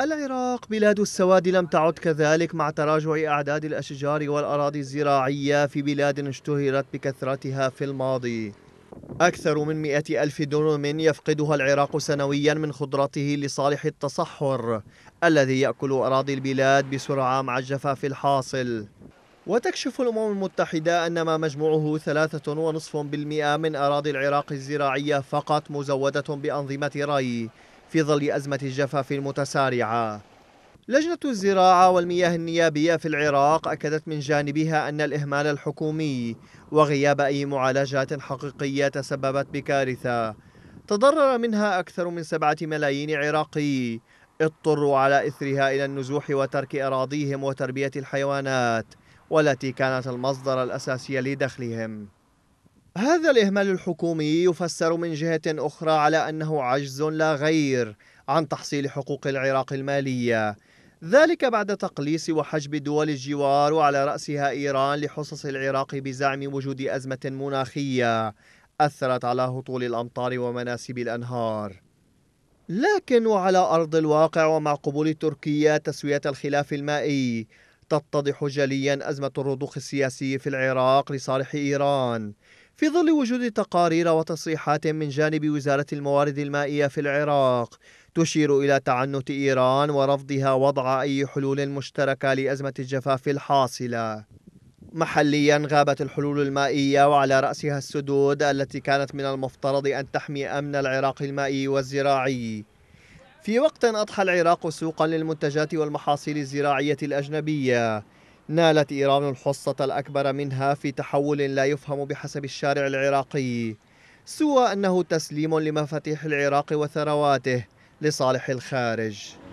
العراق بلاد السواد لم تعد كذلك مع تراجع أعداد الأشجار والأراضي الزراعية في بلاد اشتهرت بكثرتها في الماضي أكثر من مئة ألف دونم يفقدها العراق سنويا من خضرته لصالح التصحر الذي يأكل أراضي البلاد بسرعة مع الجفاف الحاصل وتكشف الأمم المتحدة أن ما مجموعه 3.5% من أراضي العراق الزراعية فقط مزودة بأنظمة ري في ظل أزمة الجفاف المتسارعة لجنة الزراعة والمياه النيابية في العراق أكدت من جانبها أن الإهمال الحكومي وغياب أي معالجات حقيقية تسببت بكارثة تضرر منها أكثر من سبعة ملايين عراقي اضطروا على إثرها إلى النزوح وترك أراضيهم وتربية الحيوانات والتي كانت المصدر الأساسي لدخلهم هذا الإهمال الحكومي يفسر من جهة أخرى على أنه عجز لا غير عن تحصيل حقوق العراق المالية ذلك بعد تقليص وحجب دول الجوار وعلى رأسها إيران لحصص العراق بزعم وجود أزمة مناخية أثرت على هطول الأمطار ومناسب الأنهار لكن وعلى أرض الواقع ومع قبول تركيا تسوية الخلاف المائي تتضح جليا أزمة الرضوخ السياسي في العراق لصالح إيران في ظل وجود تقارير وتصريحات من جانب وزارة الموارد المائية في العراق تشير إلى تعنت إيران ورفضها وضع أي حلول مشتركة لأزمة الجفاف الحاصلة محليا غابت الحلول المائية وعلى رأسها السدود التي كانت من المفترض أن تحمي أمن العراق المائي والزراعي في وقت أضحى العراق سوقا للمنتجات والمحاصيل الزراعية الأجنبية نالت إيران الحصة الأكبر منها في تحول لا يفهم بحسب الشارع العراقي سوى أنه تسليم لمفاتيح العراق وثرواته لصالح الخارج